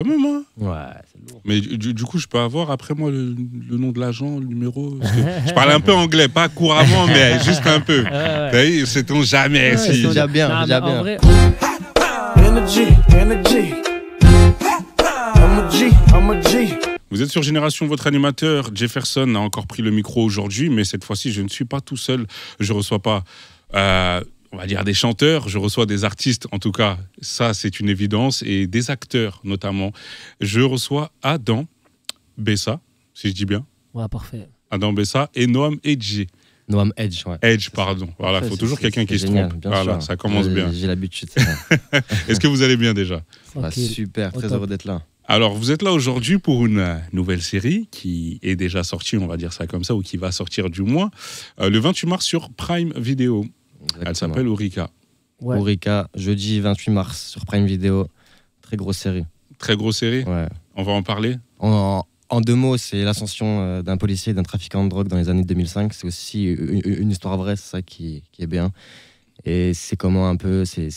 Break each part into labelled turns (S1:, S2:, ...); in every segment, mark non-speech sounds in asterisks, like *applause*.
S1: Comme moi hein. Ouais, Mais du, coup, je peux avoir après moi le, nom de l'agent, le numéro. je parle un peu *laughs* anglais, pas couramment, mais juste un peu. *laughs* Ouais, c'est Sait-on jamais si. bien, Vous êtes sur Génération, votre animateur Jefferson a encore pris le micro aujourd'hui, mais cette fois-ci, je ne suis pas tout seul. Je reçois pas. Euh, on va dire des chanteurs, je reçois des artistes en tout cas, ça c'est une évidence, et des acteurs notamment. Je reçois Adam Bessa, si je dis bien. Ouais, parfait. Adam Bessa et Noam Edge. Noam Edge, ouais. Edge, pardon. Voilà, il faut toujours quelqu'un qui se trompe. Voilà, sûr. ça commence bien. J'ai l'habitude. *laughs* Est-ce que vous allez bien déjà bah, Super, très heureux d'être là. Alors, vous êtes là aujourd'hui pour une nouvelle série qui est déjà sortie, on va dire ça comme ça, ou qui va sortir du moins, euh, le 28 mars sur Prime Video. Elle s'appelle Urika. Urika, jeudi 28 mars sur Prime Video. Très grosse série. Très grosse série On va en parler
S2: en, deux mots, c'est l'ascension euh, d'un policier et d'un trafiquant de drogue dans les années 2005. C'est aussi une, histoire vraie, c'est ça qui, est bien. Et c'est comment un peu, c'est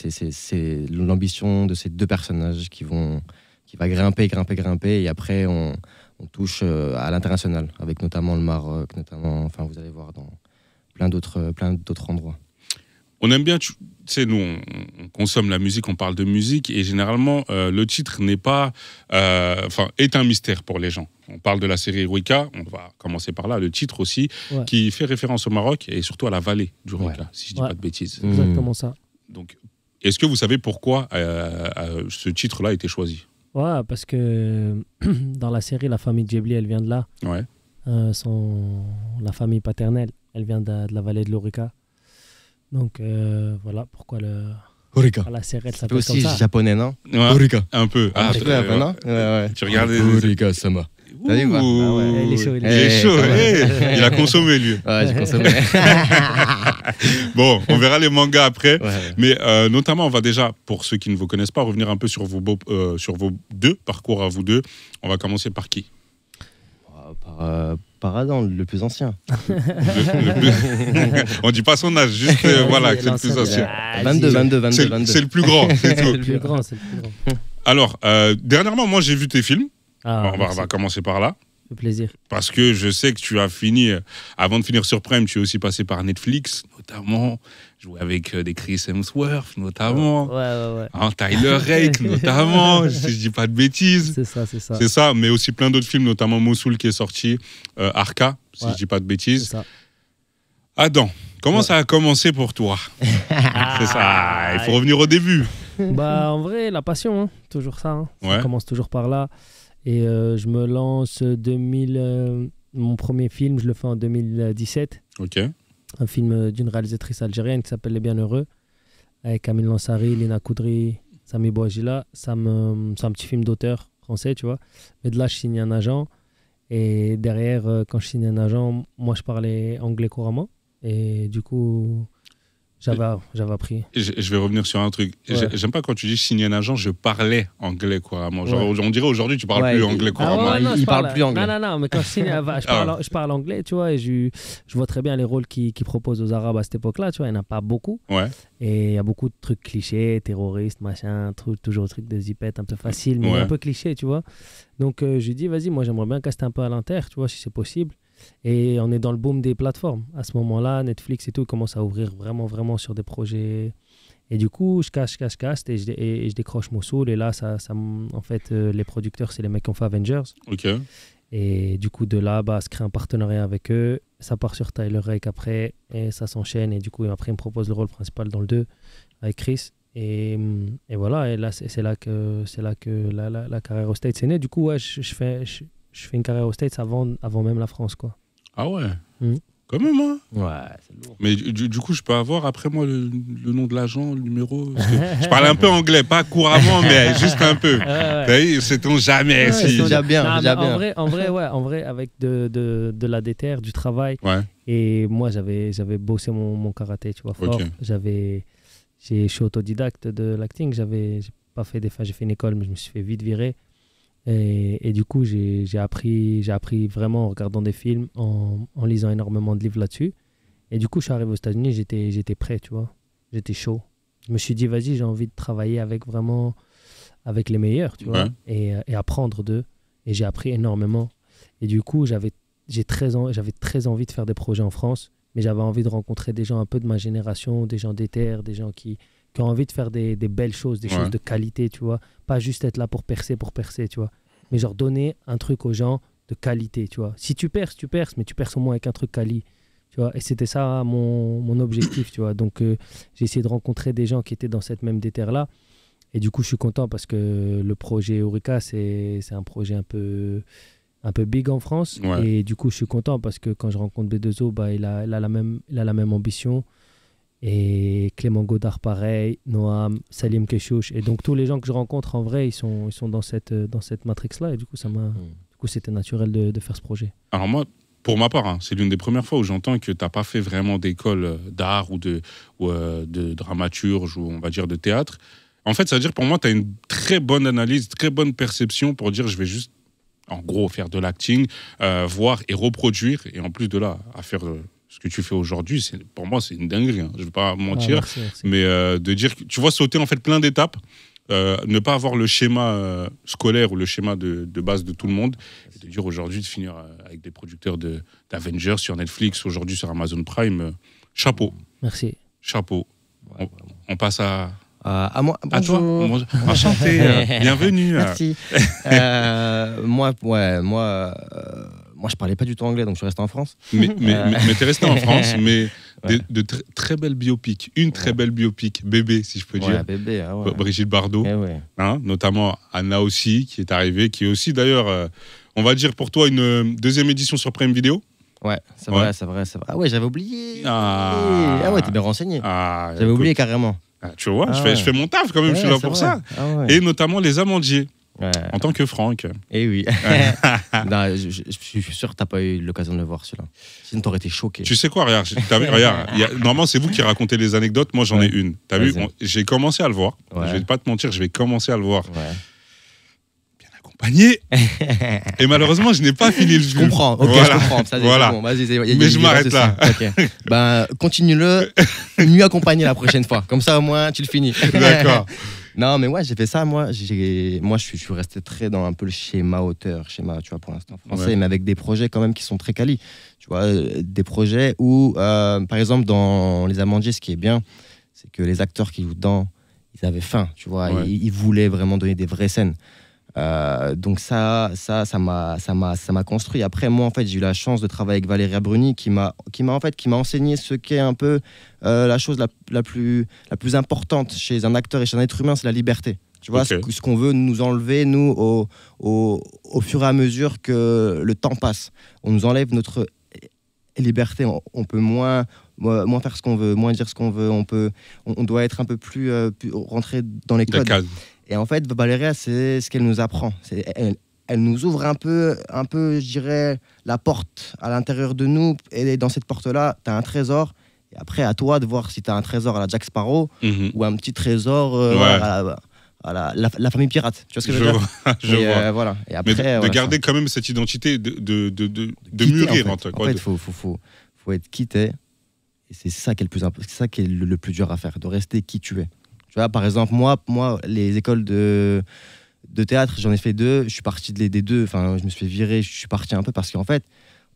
S2: l'ambition de ces deux personnages qui vont, qui va grimper, grimper, grimper, et après on, on touche euh, à l'international, avec notamment le Maroc, notamment, enfin vous allez voir dans plein d'autres, plein d'autres endroits
S1: on aime bien, tu sais, nous, on, consomme la musique, on parle de musique, et généralement, euh, le titre n'est pas, euh, enfin, est un mystère pour les gens. On parle de la série Wicca, on va commencer par là, le titre aussi, qui fait référence au Maroc et surtout à la vallée du Rhône, si je ne dis pas de bêtises. Mmh. Exactement ça. Donc, est-ce que vous savez pourquoi euh, ce titre-là a été choisi
S3: Ouais, parce que *clears throat* dans la série, la famille Djebli, elle vient de là. Ouais. Son, la famille paternelle, elle vient de, la vallée de l'Orica. Donc euh, voilà pourquoi le. Horika. La serrette s'appelle aussi comme ça. japonais, non ouais, Horika. Un peu. Ah, ah très ouais, ouais. Tu regardes. Horika Sama.
S1: T'as vu ah ouais, Il est eh, chaud. Il, est chaud. il a consommé, lui. Ouais, j'ai consommé. *laughs* bon, on verra les mangas après. Mais euh, notamment, on va déjà, pour ceux qui ne vous connaissent pas, revenir un peu sur vos, euh, sur vos deux parcours à vous deux. On va commencer par qui par, euh, Paradant,
S2: le plus ancien.
S1: *laughs* On dit pas son âge, juste euh, voilà, c'est le plus ancien. Ah, 22, 22, 22, 22. C'est le plus grand. *laughs* C'est le, le plus grand, c'est le plus grand. Alors, euh, dernièrement, moi j'ai vu tes films. Ah, on, va, on va commencer par là plaisir. Parce que je sais que tu as fini, euh, avant de finir sur Prime, tu es aussi passé par Netflix, notamment, joué avec euh, des Chris Hemsworth, notamment, ouais, ouais, ouais. Hein, Tyler Rake, *laughs* notamment, si je dis pas de bêtises. C'est ça, c'est ça. C'est ça, mais aussi plein d'autres films, notamment Mossoul qui est sorti, euh, Arca, si je dis pas de bêtises. Ça. Adam, comment ça a commencé pour toi *laughs* C'est ça, il faut revenir au début.
S3: Bah, en vrai, la passion, hein. toujours ça, On hein. commence toujours par là. Et euh, je me lance 2000. Euh, mon premier film, je le fais en 2017. Ok. Un film euh, d'une réalisatrice algérienne qui s'appelle Les Bienheureux, avec Camille Lansari, Lina Koudri, Sami Bouajila. C'est un petit film d'auteur français, tu vois. Mais de là, je signe un agent. Et derrière, quand je signe un agent, moi, je parlais anglais couramment. Et du coup, j'avais j'avais pris.
S1: Je, vais revenir sur un truc. J'aime pas quand tu dis signer un agent, je parlais anglais quoi. On dirait aujourd'hui, tu parles plus anglais ah couramment. il, parle, plus anglais. Non, non, non, mais quand je signe, *laughs* ah, je, parle, je
S3: parle, anglais, tu vois, et je, je vois très bien les rôles qu'ils qui proposent aux Arabes à cette époque-là, tu vois, il n'y en a pas beaucoup. Et il y a beaucoup de trucs clichés, terroristes, machin, toujours des truc de zipette un peu facile, mais un peu cliché, tu vois. Donc euh, je dis, vas-y, moi j'aimerais bien caster un peu à l'inter, tu vois, si c'est possible. Et on est dans le boom des plateformes. À ce moment-là, Netflix et tout commence à ouvrir vraiment, vraiment sur des projets. Et du coup, je cache, cache, et je, je décroche Mossoul. Et là, ça, ça, en fait, euh, les producteurs, c'est les mecs qui ont fait Avengers. Ok. Et du coup, de là, bah, se crée un partenariat avec eux. Ça part sur Tyler Rake après et ça s'enchaîne. Et du coup, après, ils me proposent le rôle principal dans le 2 avec Chris. Et, et voilà, et là, c'est là que, là que la, la, carrière au State s'est née. Du coup, ouais, je, fais, je fais une carrière aux States avant, avant même la France, quoi.
S1: Ah ouais Comme hmm. moi hein? Ouais, c'est lourd. Mais du, coup, je peux avoir après moi le, nom de l'agent, le numéro Je parle un peu *laughs* anglais, pas couramment, mais *laughs* juste un peu. Ouais, ouais. cest jamais ouais, bien, En vrai, en vrai,
S3: ouais, en vrai, avec de, de, de la DTR, du travail. Ouais. Et moi, j'avais bossé mon, karaté, tu vois, fort. J'avais... Je suis autodidacte de l'acting, j'avais pas fait des... j'ai fait une école, mais je me suis fait vite virer. Et, du coup, j'ai appris, appris vraiment en regardant des films, en, lisant énormément de livres là-dessus. Et du coup, je suis arrivé aux États-Unis, j'étais prêt, tu vois. J'étais chaud. Je me suis dit, vas-y, j'ai envie de travailler avec vraiment avec les meilleurs, tu vois, et, euh, et, apprendre d'eux. Et j'ai appris énormément. Et du coup, j'avais très, très envie de faire des projets en France, mais j'avais envie de rencontrer des gens un peu de ma génération, des gens d'Ether, des gens qui, qui ont envie de faire des, belles choses, des choses de qualité, tu vois. Pas juste être là pour percer, pour percer, tu vois. Mais genre donner un truc aux gens de qualité, tu vois. Si tu perces, tu perces, mais tu perces au moins avec un truc quali, tu vois. Et c'était ça mon, mon, objectif, tu vois. Donc euh, j'ai essayé de rencontrer des gens qui étaient dans cette même déterre-là. Et du coup, je suis content parce que le projet Eureka, c'est un projet un peu un peu big en France. Et du coup, je suis content parce que quand je rencontre B2O, bah, il, a, la même, il a la même ambition. Et Clément Godard, pareil, Noam, Salim Keshouch. Et donc, tous les gens que je rencontre en vrai, ils sont, ils sont dans cette, euh, dans cette matrix-là. Et du coup, ça m'a, hmm. du coup, c'était naturel de, de, faire ce projet.
S1: Alors, moi, pour ma part, hein, c'est l'une des premières fois où j'entends que tu n'as pas fait vraiment d'école euh, d'art ou, de, ou euh, de dramaturge ou, on va dire, de théâtre. En fait, ça veut dire pour moi, tu as une très bonne analyse, très bonne perception pour dire je vais juste, en gros, faire de l'acting, voir et reproduire. Et en plus de là, à faire. de ce que tu fais aujourd'hui, c'est pour moi c'est une dinguerie. Hein. Je vais pas ah, mentir, mais euh, de dire que tu vois sauter en fait plein d'étapes. Euh, ne pas avoir le schéma euh, scolaire ou le schéma de, base de tout le monde, et de dire aujourd'hui de finir avec des producteurs d'Avengers sur Netflix, aujourd'hui sur Amazon Prime, chapeau. Merci. Chapeau. on, passe à, à moi, bonjour. toi, enchanté, *laughs* bienvenue. Merci.
S2: *laughs* moi, ouais, moi, moi, je parlais pas du tout anglais, donc je suis
S1: resté en France. Mais, mais, euh. es resté en France, *laughs* mais de, très belles biopics. Une très belle biopic, bébé, si je peux dire. Bébé, ah Brigitte Bardot, eh hein, notamment Anna aussi, qui est arrivée, qui est aussi d'ailleurs, euh, on va dire pour toi, une euh, deuxième édition sur Prime Video. Ouais, c'est vrai, c'est vrai, vrai, Ah ouais, j'avais oublié. Ah, ouais, ah ouais, t'es bien renseigné. Ah, j'avais oublié carrément. tu vois, je, fais, mon taf quand même, je suis là pour ça. Et notamment les amandiers. En tant que Franck. Eh oui. *laughs* je, suis sûr que n'as pas eu l'occasion de le voir cela. là Sinon, t'aurais été choqué. Tu sais quoi, regarde, normalement, c'est vous qui racontez les anecdotes. Moi, j'en ai une. as vu, j'ai commencé à le voir. Je Je vais pas te mentir, je vais commencer à le voir. Bien accompagné. *laughs* Et malheureusement, je n'ai pas fini le jeu. Je comprends, ok, comprends. Mais je m'arrête là. Ben,
S2: continue-le, *laughs* mieux accompagné la prochaine fois. Comme ça, au moins, tu le finis. D'accord. Non, mais ouais, j'ai fait ça, moi. Moi, je suis, resté très dans un peu le schéma auteur, schéma, tu vois, pour l'instant français, mais avec des projets quand même qui sont très quali. Tu vois, euh, des projets où, euh, par exemple, dans Les Amandiers, ce qui est bien, c'est que les acteurs qui jouent dedans, ils avaient faim, tu vois. ils voulaient vraiment donner des vraies scènes. Euh, donc ça, ça, ça m'a, ça m'a, ça m'a construit. Après, moi, en fait, j'ai eu la chance de travailler avec Valéria Bruni, qui m'a, qui m'a en fait, qui m'a enseigné ce qu'est un peu euh, la chose la, plus, importante chez un acteur et chez un être humain, c'est la liberté. Tu vois, ce, qu'on veut nous enlever, nous, au, fur et à mesure que le temps passe. On nous enlève notre liberté. On, peut moins, moins faire ce qu'on veut, moins dire ce qu'on veut. On, peut, on, doit être un peu plus, euh, rentré dans les codes. Et en fait, Valéria c'est ce qu'elle nous apprend. Elle, elle, nous ouvre un peu, un peu, je dirais, la porte à l'intérieur de nous. Et dans cette porte-là, tu as un trésor. Et après, à toi de voir si tu as un trésor à la Jack Sparrow mhm. ou un petit trésor euh, à, la, famille pirate. Tu vois ce que je veux dire *laughs* je euh, vois. voilà. et après, de, garder
S1: quand même cette identité, de, de, de, de mûrir en, fait.
S2: faut, faut, faut, faut, être quitté. Et c'est ça qui est, le plus, ça qui est le plus dur à faire, de rester qui tu es. Tu vois, par exemple, moi, moi les écoles de, de théâtre, j'en ai fait deux. Je suis parti de des deux. Enfin, je me suis fait virer. Je suis parti un peu parce qu'en fait,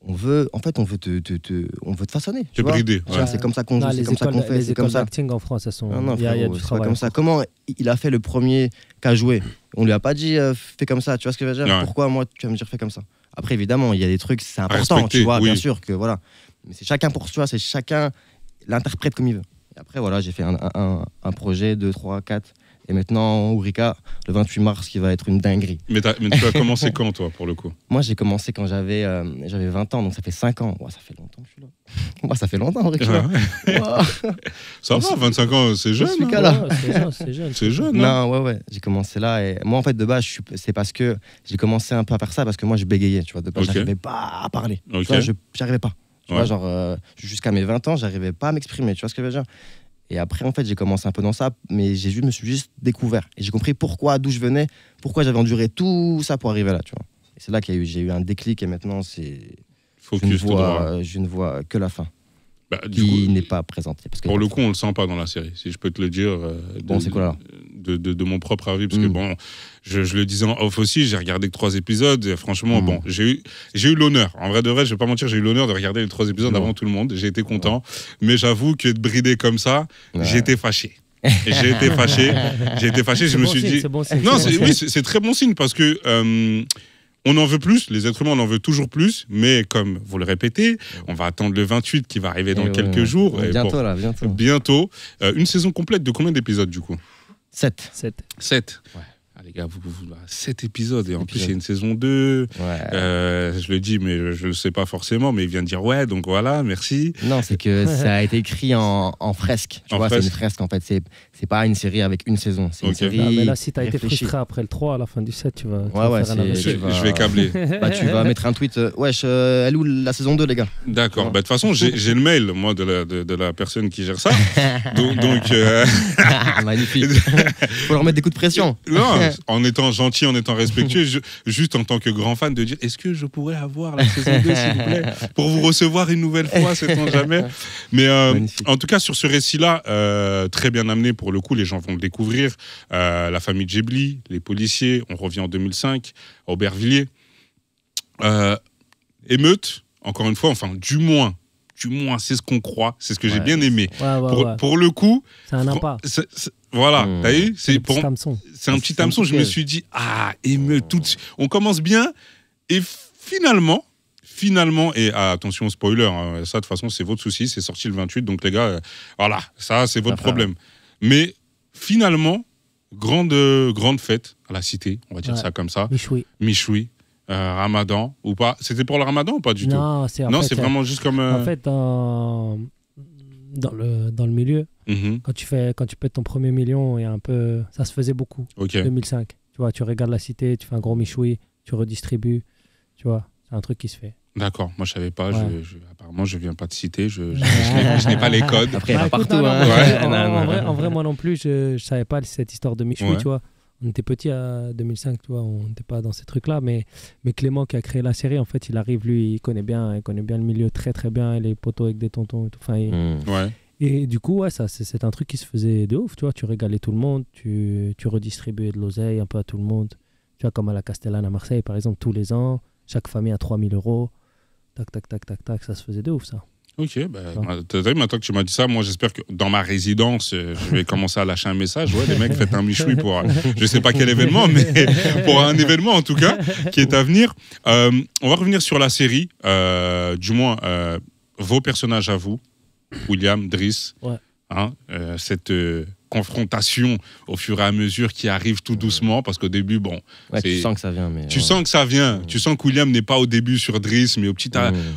S2: on veut, en fait, on veut te, te, on veut te façonner. C'est comme ça qu'on c'est comme ça qu'on fait. Les écoles d'acting en France, elles sont. Non, non, c'est comme ça. Comment il a fait le premier qu'a joué On lui a pas dit euh, fais comme ça. Tu vois ce que je veux dire Pourquoi moi tu vas me dire fais comme ça Après évidemment, il y a des trucs, c'est important, tu vois, bien sûr que voilà. Mais c'est chacun pour soi, c'est chacun l'interprète comme il veut après, voilà, j'ai fait un, un, projet, 2, 3, 4. Et maintenant, Ourika, le 28 mars, qui va être une
S1: dinguerie. Mais, tu as commencé *laughs* quand, toi, pour le coup
S2: Moi, j'ai commencé quand j'avais euh, j'avais 20 ans, donc ça fait 5 ans. ça fait longtemps que je suis là. Moi *laughs* ça fait longtemps, Ourika. Ouais.
S1: ça va, 25 ans, c'est jeune. Hein. là c'est jeune. C'est jeune. Hein.
S2: Non, ouais, ouais. J'ai commencé là. Et moi, en fait, de base, c'est parce que j'ai commencé un peu à faire ça, parce que moi, je bégayais, tu vois. De base, je n'arrivais pas à parler. Okay. J'arrivais pas. Tu vois, genre, euh, jusqu'à mes 20 ans, j'arrivais pas à m'exprimer, tu vois ce que je veux dire Et après, en fait, j'ai commencé un peu dans ça, mais j'ai me suis juste découvert. Et j'ai compris pourquoi, d'où je venais, pourquoi j'avais enduré tout ça pour arriver là, tu vois. Et c'est là que j'ai eu un déclic, et maintenant, c'est.
S1: je euh,
S2: je ne vois que la fin. Bah, Il n'est pas présenté. pour le coup,
S1: on le sent pas dans la série, si je peux te le dire. Euh, quoi de, de, mon propre avis, parce que hmm. bon, je, le disais en off aussi, j'ai regardé trois épisodes, et franchement, hmm. bon, j'ai eu, j'ai eu l'honneur, en vrai de vrai, je vais pas mentir, j'ai eu l'honneur de regarder les trois épisodes avant tout le monde, j'ai été content, mais j'avoue que de brider comme ça, j'étais fâché. j'ai été fâché, j'ai été fâché, je me suis dit. Bon non, oui, c'est très bon signe parce que. Euh, on en veut plus, les êtres humains, on en veut toujours plus, mais comme vous le répétez, on va attendre le 28 qui va arriver eh dans quelques jours. bientôt, là, bientôt. Bientôt. Euh, une saison complète de combien d'épisodes, du coup 7. 7. 7. Ouais les gars, vous, vous, 7 bah, épisodes, et en plus, il une saison 2. Euh, je le dis, mais je ne le sais pas forcément, mais il vient de dire, ouais, donc voilà, merci.
S2: Non, c'est que *laughs* ça a été écrit en, fresque. Tu vois, c'est une fresque, en fait. C'est, c'est pas une série avec une saison. C'est une série. Ah, mais là, si t'as été frustré
S3: après le 3, à la fin du 7,
S1: tu vas. ouais, je, je, vais câbler. *laughs* Bah, tu vas mettre
S2: un tweet, Ouais, euh, wesh, euh, elle ou la saison 2, les gars.
S1: D'accord. Bah, de toute façon, j'ai, le mail, moi, de la, de, la personne qui gère ça. *laughs* donc. donc Magnifique. Faut leur mettre des coups de pression. Non, en étant gentil, en étant respectueux, *laughs* juste en tant que grand fan, de dire est-ce que je pourrais avoir la saison 2, s'il vous plaît, pour vous recevoir une nouvelle fois, c'est on jamais. Mais euh, en tout cas, sur ce récit-là, euh, très bien amené pour le coup, les gens vont le découvrir. Euh, la famille Ghibli, les policiers, on revient en 2005, Aubervilliers. émeute, encore une fois, enfin, du moins, du moins, c'est ce qu'on croit. C'est ce que j'ai bien aimé. pour, le coup, c'est un impas. voilà, mmh. C'est un ah, petit hameçon. Je me suis dit, ah, me tout mmh. On commence bien. Et finalement, finalement, et attention, spoiler, hein, ça, de toute façon, c'est votre souci. C'est sorti le 28. Donc, les gars, euh, voilà, ça, c'est votre problème. Mais finalement, grande, grande fête à la cité, on va dire ça comme ça. Michoui. Michoui euh, Ramadan ou pas C'était pour le Ramadan ou pas du non, tout Non, c'est vraiment juste comme. En euh, fait,
S3: dans, dans, le, dans le milieu, mhm. quand tu fais quand tu pètes ton premier million, et un peu, ça se faisait beaucoup. 2005. Tu vois, tu regardes la cité, tu fais un gros michoui, tu redistribues. Tu vois, c'est un truc qui se fait. D'accord, moi je savais pas. apparemment
S1: Je, ne apparemment, je viens pas de cité, je, *laughs* je n'ai pas les codes. Après, en, vrai, moi
S3: non plus, je, ne savais pas cette histoire de Michoui, tu vois on était petit à 2005, tu on n'était pas dans ces trucs-là, mais, mais Clément qui a créé la série, en fait, il arrive, lui, il connaît bien, il connaît bien le milieu très très bien, les potos avec des tontons et tout. Enfin, hmm. Et du coup, ouais, ça, c'est un truc qui se faisait de ouf, tu vois, tu régalais tout le monde, tu, tu redistribuais de l'oseille un peu à tout le monde, tu vois, comme à la Castellane à Marseille, par exemple, tous les ans, chaque famille a 3000 euros, tac, tac, tac, tac, tac, ça se faisait de ouf, ça.
S1: Ok, ben, ah. ben, maintenant que tu m'as dit ça, moi j'espère que dans ma résidence, euh, je vais commencer à lâcher un message. Ouais, les mecs, faites un michoui pour, euh, je sais pas quel événement, mais *laughs* pour un événement en tout cas qui est à venir. Euh, on va revenir sur la série, du moins vos personnages à vous, William, Driss, hein, cette confrontation au fur et à mesure qui arrive tout doucement, parce qu'au début, bon. tu sens que ça vient. Mais... Tu sens que ça vient. Tu sens que William n'est pas au début sur Driss, mais au, petit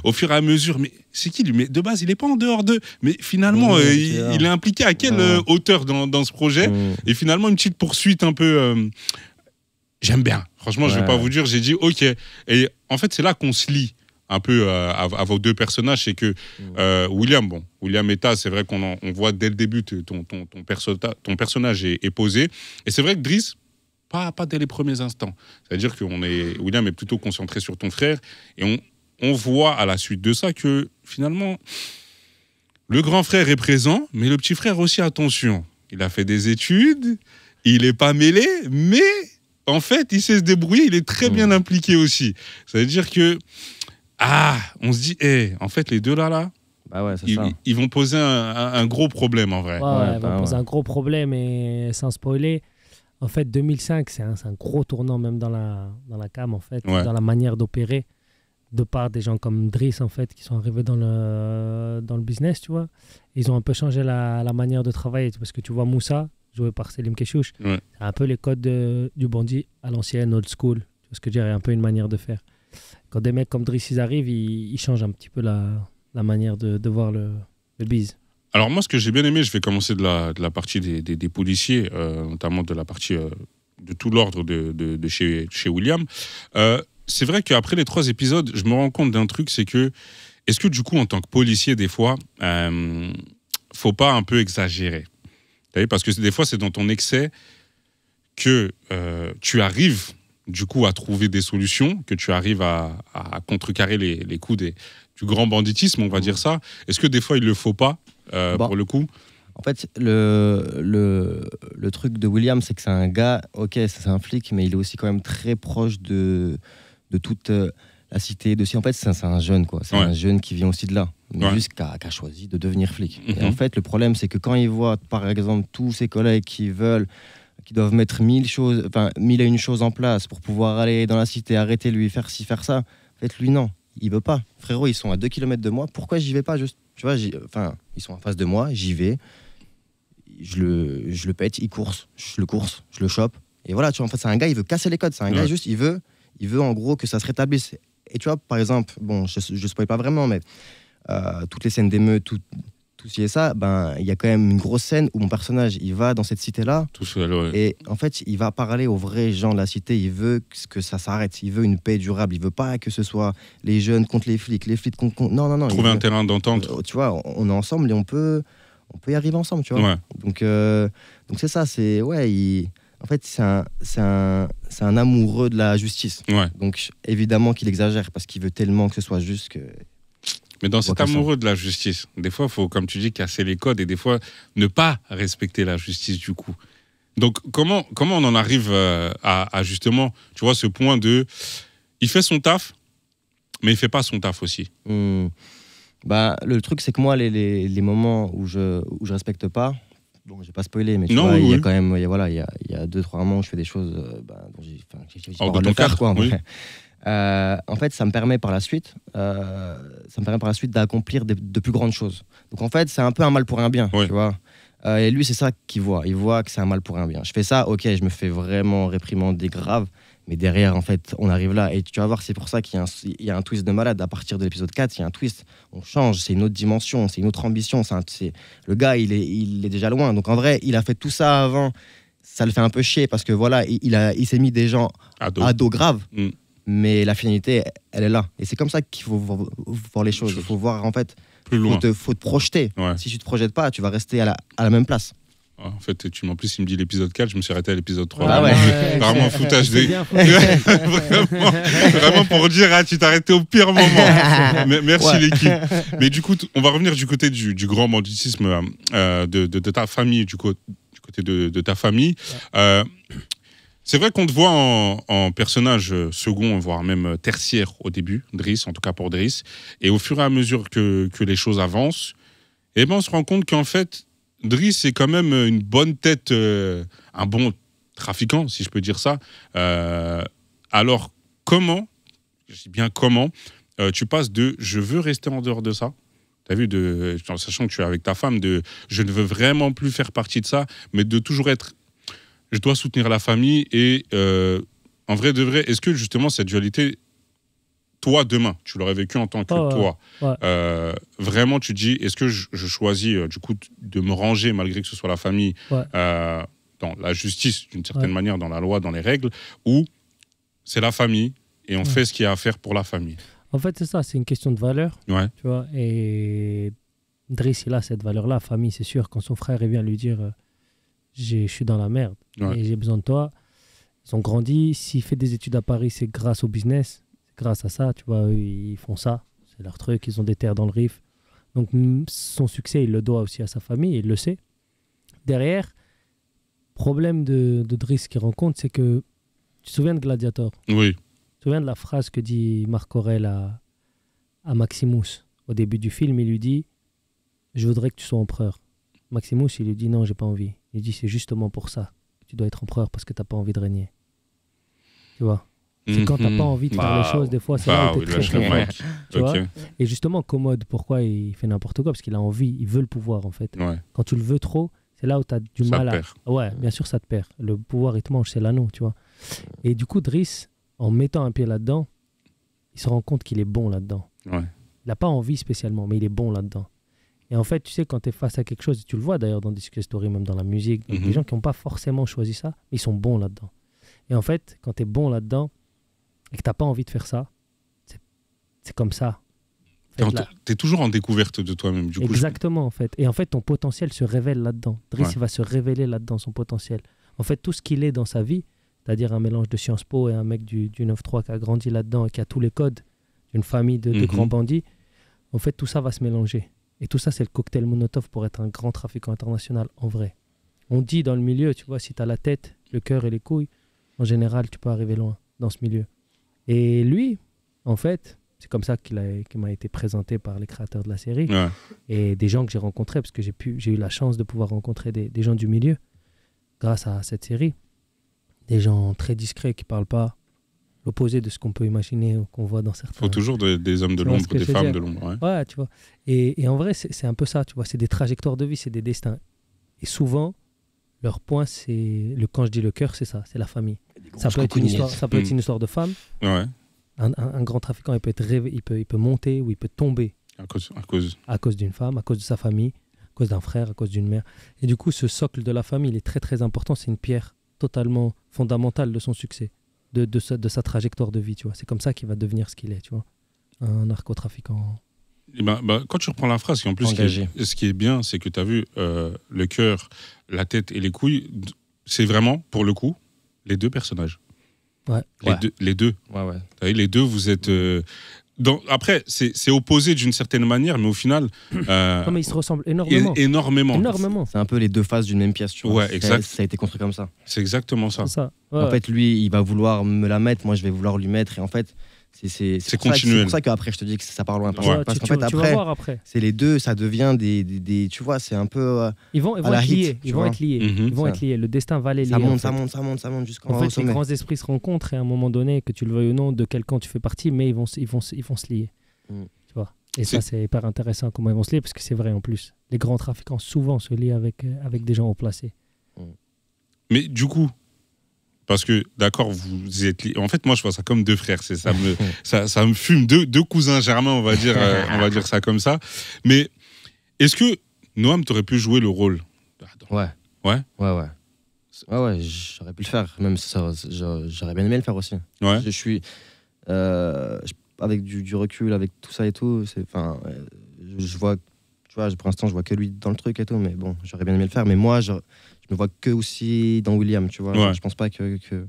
S1: au fur et à mesure. Mais c'est qui lui mais De base, il est pas en dehors d'eux Mais finalement, euh, il, est impliqué à quelle euh, hauteur dans, dans, ce projet Et finalement, une petite poursuite un peu. Euh, j'aime bien. Franchement, je vais pas vous dire, j'ai dit OK. Et en fait, c'est là qu'on se lie un peu euh, à, vos deux personnages, c'est que euh, William, bon, William c'est vrai qu'on voit dès le début ton, ton, personnage est, posé. Et c'est vrai que Driss, pas, pas dès les premiers instants. C'est-à-dire que est, William est plutôt concentré sur ton frère. Et on, voit à la suite de ça que finalement, le grand frère est présent, mais le petit frère aussi, attention. Il a fait des études, il n'est pas mêlé, mais en fait, il sait se débrouiller, il est très bien impliqué aussi. cest à dire que ah, on se dit, hey, eh, en fait, les deux là, là, bah ils, vont poser un, gros problème en vrai. Ouais, ils bah vont poser un
S3: gros problème et sans spoiler, en fait, 2005, c'est un, gros tournant même dans la, dans la cam, en fait, dans la manière d'opérer, de part des gens comme Driss, en fait, qui sont arrivés dans le, dans le business, tu vois. Ils ont un peu changé la, manière de travailler, parce que tu vois Moussa, joué par Selim Keshouch, c'est un peu les codes du bandit à l'ancienne, old school, tu vois ce que je un peu une manière de faire quand des mecs comme Drissis arrivent, ils, changent un petit peu la, manière de, voir le, le bise.
S1: Alors moi, ce que j'ai bien aimé, je vais commencer de la, partie des, policiers, euh, notamment de la partie euh, de tout l'ordre de, chez, chez, William. Euh, c'est vrai qu'après les trois épisodes, je me rends compte d'un truc, c'est que est-ce que du coup, en tant que policier, des fois, faut pas un peu exagérer Parce que des fois, c'est dans ton excès que tu arrives du coup, à trouver des solutions, que tu arrives à, contrecarrer les, les coups des, du grand banditisme, on va dire ça. Est-ce que des fois, il le faut pas, euh, bah. pour le coup en fait, le,
S2: le, truc de William, c'est que c'est un gars, ok, c'est un flic, mais il est aussi quand même très proche de, de toute euh, la cité de en fait c'est un jeune quoi c'est un jeune qui vient aussi de là ouais. juste qui a, choisi de devenir flic et en mhm. fait le problème c'est que quand il voit par exemple tous ses collègues qui veulent qui doivent mettre mille choses, enfin mille et une choses en place pour pouvoir aller dans la cité, arrêter lui, faire ci, faire ça. En fait, lui, non, il veut pas. Frérot, ils sont à 2 kilomètres de moi, pourquoi j'y vais pas juste Tu vois, enfin, ils sont en face de moi, j'y vais, je le, je le pète, il course, je le course, je le chope. Et voilà, tu vois, en fait, c'est un gars, il veut casser les codes, c'est un gars juste, il veut, il veut en gros que ça se rétablisse. Et tu vois, par exemple, bon, je, spoil pas vraiment, mais euh, toutes les scènes d'émeutes, tout, tout qui ça, ben il y a quand même une grosse scène où mon personnage il va dans cette cité là. Tout seul, Et en fait, il va parler aux vrais gens de la cité. Il veut que ça s'arrête. Il veut une paix durable. Il veut pas que ce soit les jeunes contre les flics, les flics contre. Non, non, non. Trouver un terrain d'entente. Euh, tu vois, on est ensemble et on peut, on peut y arriver ensemble, tu vois. Donc, euh, donc c'est ça. C'est ouais. En fait, c'est un, un, un, amoureux de la justice. Donc, évidemment qu'il exagère parce qu'il veut tellement que ce soit juste que
S1: mais dans cet amoureux de la justice, des fois, il faut, comme tu dis, casser les codes et des fois, ne pas respecter la justice du coup. Donc, comment, comment on en arrive euh, à, justement, tu vois, ce point de. Il fait son taf, mais il fait pas son taf aussi. Hmm. Bah, le truc, c'est que moi, les, les, moments où je, où je respecte pas,
S2: bon, j'ai pas spoilé, mais tu vois, il y a quand même, il y a, voilà, il y a, il y a deux, trois moments où je fais des choses euh, bah, dont j'ai pas le quoi. Euh, en fait, ça me permet par la suite, euh, ça me permet par la suite d'accomplir de plus grandes choses. Donc en fait, c'est un peu un mal pour un bien, tu vois. Euh, et lui, c'est ça qu'il voit. Il voit que c'est un mal pour un bien. Je fais ça, ok, je me fais vraiment des graves, Mais derrière, en fait, on arrive là. Et tu vas voir, c'est pour ça qu'il y, a un twist de malade. À partir de l'épisode 4, il y a un twist. On change, c'est une autre dimension, c'est une autre ambition. C'est le gars, il est, déjà loin. Donc en vrai, il a fait tout ça avant. Ça le fait un peu chier parce que voilà, il, s'est mis des gens à dos, grave mm mais la finalité, elle est là. Et c'est comme ça qu'il faut voir, les choses. Il faut voir, en fait, Faut te, faut te projeter. Si tu te
S1: projettes pas, tu vas rester à la, même place. en fait, tu, m'en plus, il me dit l'épisode 4, je me suis arrêté à l'épisode 3. Ah vraiment un foutage des. *laughs* vraiment, pour dire, ah, tu t'es arrêté au pire moment. *laughs* Merci l'équipe. *laughs* Mais du coup, on va revenir du côté du, grand banditisme euh, de, ta famille, du, du côté de, ta famille. Euh, c'est vrai qu'on te voit en, personnage euh, second, voire même euh, tertiaire au début, Driss, en tout cas pour Driss. Et au fur et à mesure que, les choses avancent, et eh ben on se rend compte qu'en fait, Driss est quand même euh, une bonne tête, un bon trafiquant, si je peux dire ça. alors, comment, je dis bien comment, tu passes de je veux rester en dehors de ça T'as vu, de, en sachant que tu es avec ta femme, de je ne veux vraiment plus faire partie de ça, mais de toujours être je dois soutenir la famille et euh, en vrai de vrai, est-ce que justement cette dualité, toi demain, tu l'aurais vécu en tant que toi, euh, vraiment tu dis, est-ce que je, choisis euh, du coup de me ranger malgré que ce soit la famille dans la justice d'une certaine manière, dans la loi, dans les règles, ou c'est la famille et on fait ce qu'il y a à faire pour la famille.
S3: En fait, c'est ça, c'est une question de valeur. Tu vois, et Dries, il a cette valeur-là, famille, c'est sûr. Quand son frère vient lui dire je suis dans la merde. Et j'ai besoin de toi. Ils ont grandi. S'ils font des études à Paris, c'est grâce au business. grâce à ça. Tu vois, ils font ça. C'est leur truc. Ils ont des terres dans le Rif. Donc, son succès, il le doit aussi à sa famille. Il le sait. Derrière, problème de, de Driss qu'il rencontre, c'est que. Tu te souviens de Gladiator Oui. Tu te souviens de la phrase que dit Marc Aurel à, à Maximus Au début du film, il lui dit Je voudrais que tu sois empereur. Maximus, il lui dit non, j'ai pas envie. Il dit c'est justement pour ça que tu dois être empereur parce que t'as pas envie de régner. Tu vois c'est quand t'as pas mhm. envie de faire les bah, choses, des fois, c'est bah là où très Et justement, Commode, pourquoi il fait n'importe quoi Parce qu'il a envie, il veut le pouvoir, en fait. Quand tu le veux trop, c'est là où tu as du mal à... Perd. Ouais, bien sûr, ça te perd. Le pouvoir, il te mange, c'est l'anneau, tu vois Et du coup, Driss, en mettant un pied là-dedans, il se rend compte qu'il est bon là-dedans. Ouais. Il n'a pas envie spécialement, mais il est bon là-dedans. Et en fait, tu sais, quand tu es face à quelque chose, et tu le vois d'ailleurs dans des Story, même dans la musique, des mhm. gens qui n'ont pas forcément choisi ça, ils sont bons là-dedans. Et en fait, quand tu es bon là-dedans et que tu pas envie de faire ça, c'est comme ça. tu
S1: es toujours en découverte de toi-même, du Exactement,
S3: Exactement, en fait. Et en fait, ton potentiel se révèle là-dedans. Dries, il va se révéler là-dedans, son potentiel. En fait, tout ce qu'il est dans sa vie, c'est-à-dire un mélange de Sciences Po et un mec du, du 9-3 qui a grandi là-dedans et qui a tous les codes d'une famille de, mhm. grands bandits, en fait, tout ça va se mélanger. Et tout ça, c'est le cocktail Monotov pour être un grand trafiquant international en vrai. On dit dans le milieu, tu vois, si tu as la tête, le cœur et les couilles, en général, tu peux arriver loin dans ce milieu. Et lui, en fait, c'est comme ça qu'il m'a été présenté par les créateurs de la série et des gens que j'ai rencontrés, parce que j'ai eu la chance de pouvoir rencontrer des, des gens du milieu grâce à cette série. Des gens très discrets qui parlent pas, opposé de ce qu'on peut imaginer ou qu'on voit dans certains. Il faut toujours des hommes de l'ombre, des femmes de
S1: l'ombre. Ouais. tu
S3: vois. Et, et en vrai, c'est un peu ça, tu vois. C'est des trajectoires de vie, c'est des destins. Et souvent, leur point, c'est le quand je dis le cœur, c'est ça, c'est la famille. Ça peut, être une histoire, ça peut être hmm. une histoire de femme. Ouais. Un, un, grand trafiquant, il peut être il peut, il peut monter ou il peut tomber. À cause, à cause. À cause d'une femme, à cause de sa famille, à cause d'un frère, à cause d'une mère. Et du coup, ce socle de la famille, il est très très important. C'est une pierre totalement fondamentale de son succès de, de, sa, trajectoire de vie, tu vois. C'est comme ça qu'il va devenir ce qu'il est, tu vois. Un narcotrafiquant.
S1: Eh ben, ben, quand tu reprends la phrase, en plus, ce qui, est, bien, c'est que tu as vu euh, le cœur, la tête et les couilles, c'est vraiment, pour le coup, les deux personnages. Les, Deux, les deux. vous êtes. Euh, après, c'est opposé d'une certaine manière, mais au final. *clears throat* Euh, non, mais
S3: ils se ressemblent énormément. énormément.
S1: C'est un peu les deux faces d'une même pièce,
S2: Ouais, exact. Ça, a été construit comme ça. C'est exactement ça. ça. En fait, lui, il va vouloir me la mettre, moi, je vais vouloir lui mettre. Et en fait, c'est C'est pour ça qu'après, je te dis que ça part loin. Parce, qu'en fait, après, c'est les deux, ça devient des. des, tu vois, c'est un peu. Euh, ils vont, ils vont, être, liés, ils vont être mhm. liés.
S3: Le destin va les lier. Ça monte, ça monte, ça monte, ça monte jusqu'en fait, les grands esprits se rencontrent et à un moment donné, que tu le veuilles ou non, de quel camp tu fais partie, mais ils vont, ils vont, ils vont, se lier. Mm. Tu vois et ça, c'est hyper intéressant comment ils vont se lier, parce que c'est vrai en plus. Les grands trafiquants souvent se lient avec, euh, avec des gens haut placés.
S1: Mm. Mais du coup, parce que, d'accord, vous êtes. En fait, moi, je vois ça comme deux frères. C'est ça me, *laughs* ça, me fume deux, cousins germains, on va dire, euh, on va dire ça comme ça. Mais est-ce que Noam, t'aurais pu jouer le rôle Ouais. Ouais. Ouais, ouais. Ouais, ouais, j'aurais pu le faire. Même ça, j'aurais bien aimé le faire aussi. Ouais.
S2: Je, suis. Euh, avec du, recul, avec tout ça et tout, enfin, euh, je, je, vois. Tu vois, pour l'instant, je vois que lui dans le truc et tout, mais bon, j'aurais bien aimé le faire. Mais moi, je, ne vois que aussi dans William, tu vois. je Je pense pas que, que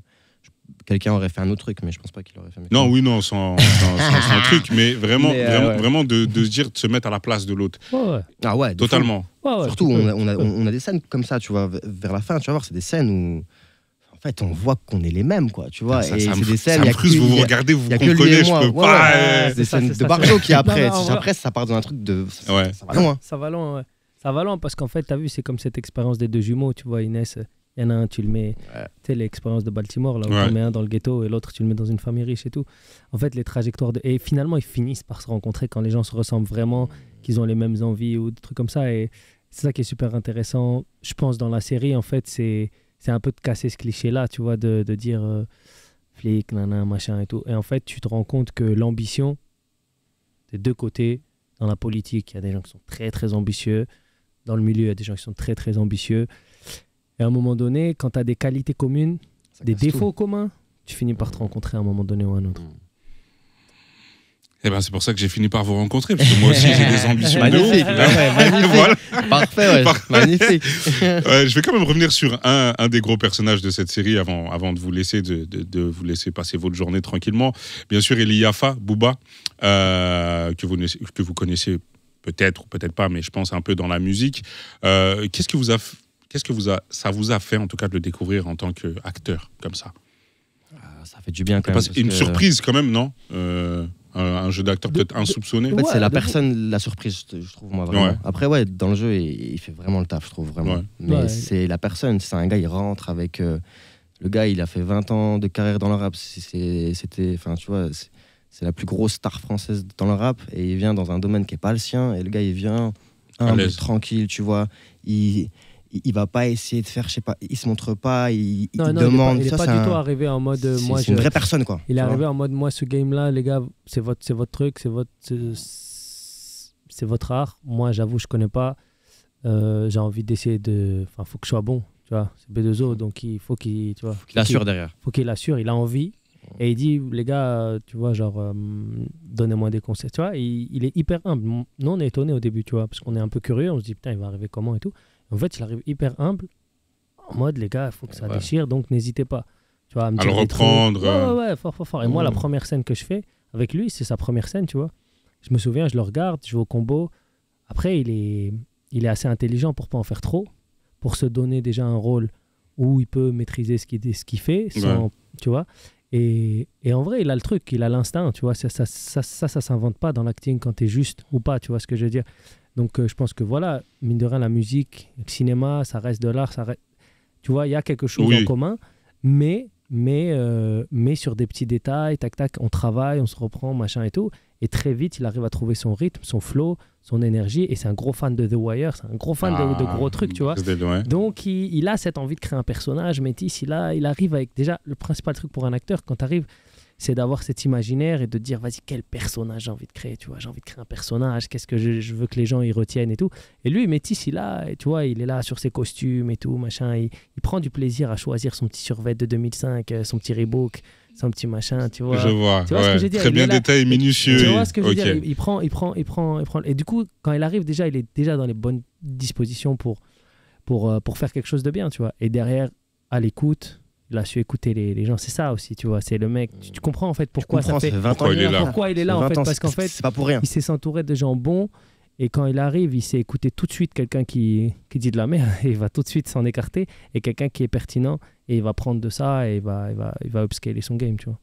S2: quelqu'un aurait fait un autre truc, mais
S1: je pense pas qu'il aurait fait. Non, oui, non, sans, sans, truc, mais vraiment, euh, vraiment, de, se dire, de se mettre à la place de l'autre. Ah ouais, totalement.
S2: Surtout, on a, on, a, des scènes comme ça, tu vois, vers la fin, tu vas voir, c'est des scènes où. En fait, on voit qu'on est les mêmes, quoi. Tu vois, et eh. c'est des scènes. Ça vous vous regardez, vous vous comprenez, je peux pas. c'est des scènes de Barjo qui après. Après, ça part dans un truc de. Ça va loin. Hein.
S3: Ça va loin, ouais. Ça va loin parce qu'en fait, tu as vu, c'est comme cette expérience des deux jumeaux, tu vois, Inès. Il y en a un, tu le mets, tu sais, l'expérience de Baltimore, là où tu mets un dans le ghetto et l'autre, tu le mets dans une famille riche et tout. En fait, les trajectoires de. Et finalement, ils finissent par se rencontrer quand les gens se ressemblent vraiment, qu'ils ont les mêmes envies ou des trucs comme ça. Et c'est ça qui est super intéressant, je pense, dans la série, en fait, c'est un peu de casser ce cliché-là, tu vois, de, de dire euh, flic, nanan, machin et tout. Et en fait, tu te rends compte que l'ambition, des deux côtés, dans la politique, il y a des gens qui sont très, très ambitieux dans le milieu, il y a des gens qui sont très, très ambitieux. Et à un moment donné, quand tu as des qualités communes, des défauts communs, tu finis par te rencontrer à un
S1: moment donné ou à un autre. Mm. Eh ben, c'est pour ça que j'ai fini par vous rencontrer, parce que moi aussi j'ai des ambitions. magnifique, magnifique. Parfait, magnifique. je vais quand même revenir sur un, des gros personnages de cette série avant, avant de, vous laisser, de, vous laisser passer votre journée tranquillement. Bien sûr, Eliafa Bouba, euh, que, vous, que vous connaissez peut-être ou peut-être pas, mais je pense un peu dans la musique. Euh, qu'est-ce que vous a, qu'est-ce que vous a, ça vous a fait en tout cas de le découvrir en tant qu'acteur comme ça ah, Ça fait du bien quand même. une surprise quand même, non euh, un jeu d'acteur peut-être insoupçonné. c'est la personne, la surprise, je trouve moi vraiment.
S2: Après, ouais, dans le jeu, il, fait vraiment le taf, je trouve vraiment. Mais c'est la personne, c'est un gars, il rentre avec. Euh, le gars, il a fait 20 ans de carrière dans le rap. C'était, enfin, tu vois, c'est la plus grosse star française dans le rap et il vient dans un domaine qui est pas le sien et le gars il vient peu tranquille, tu vois, il il va pas essayer de faire, je sais pas, il se montre pas, il, demande. Il est pas, du tout arrivé en mode. moi, c'est une vraie personne, quoi. Il est arrivé
S3: en mode, moi, ce game-là, les gars, c'est votre, c'est votre truc, c'est votre, c'est votre art. Moi, j'avoue, je connais pas. Euh, j'ai envie d'essayer de. Enfin, faut que je sois bon, tu vois. C'est B2O, donc il faut qu'il, tu vois. Faut qu'il assure derrière. Faut qu'il assure. Il a envie. Et il dit, les gars, euh, tu vois, genre, euh, donnez-moi des conseils. Tu vois, il, est hyper humble. Nous, on est étonné au début, tu vois, parce qu'on est un peu curieux, on se dit, putain, il va arriver comment et tout. En fait, il arrive hyper humble, en mode, les gars, il faut que ça déchire, donc n'hésitez pas. Tu vois, à, me à dire le reprendre. Euh. Ouais, ouais, fort, fort, fort. Et moi, la mm. première scène que je fais avec lui, c'est sa première scène, tu vois. Je me souviens, je le regarde, je vois au combo. Après, il est, il est assez intelligent pour pas en faire trop, pour se donner déjà un rôle où il peut maîtriser ce qu'il qu fait, sans, tu vois. Et, en vrai, il a le truc, il a l'instinct, tu vois. Ça, ça, ça, ça, s'invente pas dans l'acting quand tu es juste ou pas, tu vois ce que je veux dire. Donc, euh, je pense que voilà, mine de rien, la musique, le cinéma, ça reste de l'art, Tu vois, il y a quelque chose en commun, mais, mais, euh, mais sur des petits détails, tac, tac, on travaille, on se reprend, machin et tout. Et très vite, il arrive à trouver son rythme, son flow, son énergie. Et c'est un gros fan de The Wire, c'est un gros fan de, ah, gros trucs, tu vois. Donc, il, a cette envie de créer un personnage métis. Il, là, il arrive avec. Déjà, le principal truc pour un acteur, quand tu arrives c'est d'avoir cet imaginaire et de dire, vas-y, quel personnage j'ai envie de créer, tu vois, j'ai envie de créer un personnage, qu'est-ce que je, veux que les gens y retiennent et tout. Et lui, Métis, il là, tu vois, il est là sur ses costumes et tout, machin, il, prend du plaisir à choisir son petit survêt de 2005, euh, son petit Reebok, son petit machin, tu vois. Je vois, tu ce que je très bien détaillé, minutieux. Tu vois ce que je veux dire il, prend, il prend, il prend, il prend. Et du coup, quand il arrive, déjà, il est déjà dans les bonnes dispositions pour, pour, euh, pour faire quelque chose de bien, tu vois. Et derrière, à l'écoute, il a su écouter les, gens. C'est ça aussi, tu vois. C'est le mec. Tu, comprends en fait pourquoi ça fait. il est là. Pourquoi il est là en fait Parce qu'en fait, il s'est entouré de gens bons. Et quand il arrive, il s'est écouter tout de suite quelqu'un qui, qui dit de la merde, il *laughs* va tout de suite s'en écarter, et quelqu'un qui est pertinent, et il va prendre de ça, et il va, il va, il va upscaler son game, tu vois.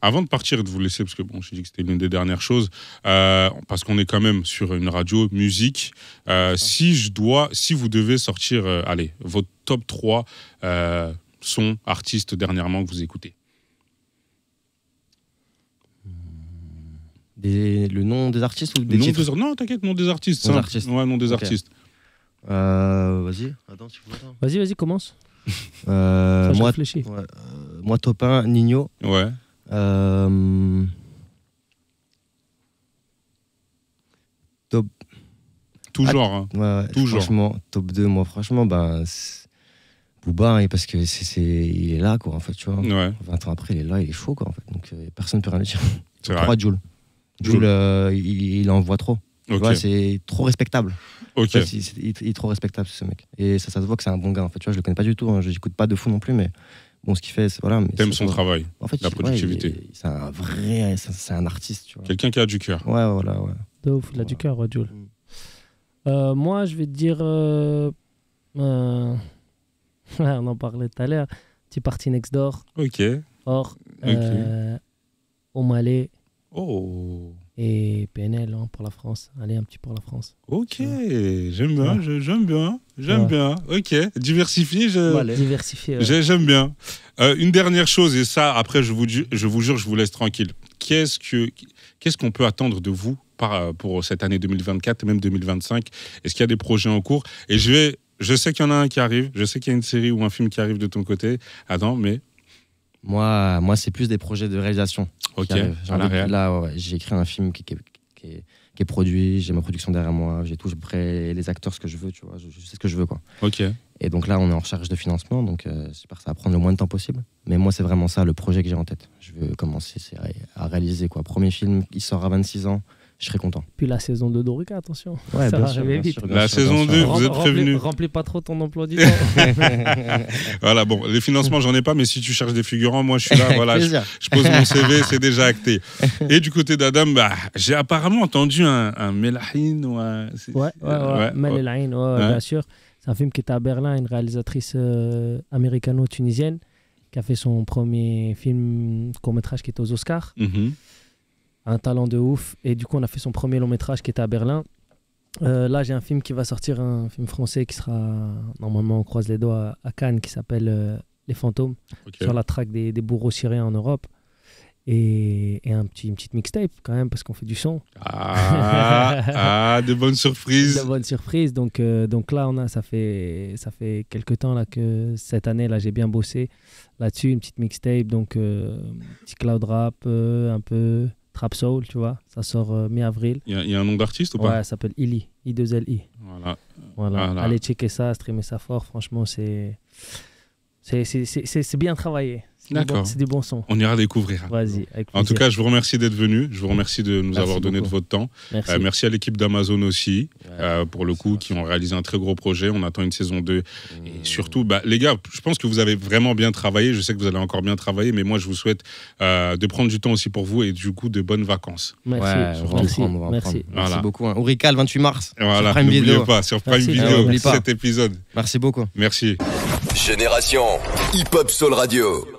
S1: Avant de partir et de vous laisser, parce que bon, j'ai dit que c'était l'une des dernières choses, euh, parce qu'on est quand même sur une radio musique, euh, si je dois, si vous devez sortir, euh, allez, votre top 3 son, artiste, dernièrement que vous écoutez
S2: Des, le nom des artistes ou des nom titres des, Non, t'inquiète, nom des artistes. Nom des artistes. Ouais, nom des artistes. Euh, vas-y, attends, si
S3: Vas-y, vas-y, commence.
S2: euh, *laughs* moi, ouais, euh, moi, Topin, Nino. Ouais. Euh, top. Tout genre. hein. ouais, franchement, top 2, moi, franchement, ben. Bouba, hein, parce que c'est, il est là, quoi, en fait, tu vois. Ouais. 20 ans après, il est là, il est chaud, quoi, en fait. Donc euh, personne ne peut rien lui dire. *laughs* C'est vrai. Euh, il, en voit trop. Tu vois, c'est trop respectable. Ok. il, est trop respectable, ce mec. Et ça, ça se voit que c'est un bon gars, en fait. Tu vois, je le connais pas du tout, hein. je n'écoute pas de fou non plus, mais bon, ce qu'il fait, c'est voilà. T'aimes son travail, en fait, la productivité. c'est un vrai, c'est, un artiste, tu
S1: vois. Quelqu'un qui a du cœur.
S2: Ouais, voilà, ouais.
S3: De ouf, il a du cœur, ouais, mm. euh, moi, je vais te dire. *laughs* on en parlait tout à l'heure. Petit parti next door. Ok. Or, okay. Euh, Oh. Et PNL hein, pour la France. Allez,
S1: un petit pour la France. Ok, j'aime bien, j'aime bien, j'aime bien. Ok, Diversifier. je... J'aime bien. Euh, une dernière chose, et ça, après, je vous, je vous jure, je vous laisse tranquille. Qu'est-ce que qu'est-ce qu'on peut attendre de vous euh, pour cette année 2024 même 2025 Est-ce qu'il y a des projets en cours Et je vais je sais qu'il y en a un qui arrive, je sais qu'il y a une série ou un film qui arrive de ton côté, Adam, mais. Moi, moi c'est plus des projets
S2: de réalisation. Ok, Là, j'ai écrit un film qui, qui, est, produit, j'ai ma production derrière moi, j'ai tout, près les acteurs, ce que je veux, tu vois, je, sais ce que je veux, quoi. Ok. Et donc là, on est en recherche de financement, donc euh, c'est par ça va prendre le moins de temps possible. Mais moi, c'est vraiment ça, le projet que j'ai en tête. Je veux commencer à, à réaliser, quoi. Premier film, il sort à 26 ans je serais content.
S3: Puis la saison 2 d'Oruka, attention. ça va arriver vite. la saison 2, vous êtes prévenu. Remplis, pas trop ton emploi du temps. *laughs* voilà, bon, les financements,
S1: j'en ai pas, mais si tu cherches des figurants, moi, je suis là, voilà, je, pose mon CV, *laughs* c'est déjà acté. Et du côté d'Adam, bah, j'ai apparemment entendu un, un Melahine, ou un. Ouais, ouais, ouais, bien sûr.
S3: C'est un film qui est à Berlin, une réalisatrice euh, américano-tunisienne qui a fait son premier film court-métrage qui est aux Oscars. Mhm un talent de ouf. Et du coup, on a fait son premier long métrage qui était à Berlin. Euh, là, j'ai un film qui va sortir, un film français qui sera normalement, on croise les doigts, à Cannes, qui s'appelle euh, Les Fantômes, sur la traque des, bourreaux syriens en Europe. Et, un petit, une petite mixtape quand même, parce qu'on fait du son. Ah, *laughs* ah de bonnes surprises. De bonnes surprises. Donc, euh, donc là, on a, ça fait, ça fait quelques temps là, que cette année, là, j'ai bien bossé là-dessus, une petite mixtape, donc petit cloud rap, un peu Trap Soul, tu vois. Ça sort euh, mi-avril. Il y, a un nom d'artiste ou pas Ouais, ça s'appelle Ili, I2LI. Voilà. Voilà. Allez checker ça, streamer ça fort. Franchement, c'est. C'est bien travaillé. D'accord. C'est des bon sons.
S1: On ira découvrir. Vas-y. En tout cas, je vous remercie d'être venu. Je vous remercie de nous avoir donné de votre temps. Euh, merci, à l'équipe d'Amazon aussi, euh, pour le coup, qui ont réalisé un très gros projet. On attend une saison 2. Et mmh. surtout, bah, les gars, je pense que vous avez vraiment bien travaillé. Je sais que vous allez encore bien travailler, mais moi, je vous souhaite euh, de prendre du temps aussi pour vous et du coup, de bonnes vacances. Merci. merci. beaucoup. Hein.
S2: 28 mars. Voilà. N'oubliez pas, sur Prime Video, ah, cet
S1: épisode. Merci beaucoup. Merci.
S2: Génération Hip Hop Soul Radio.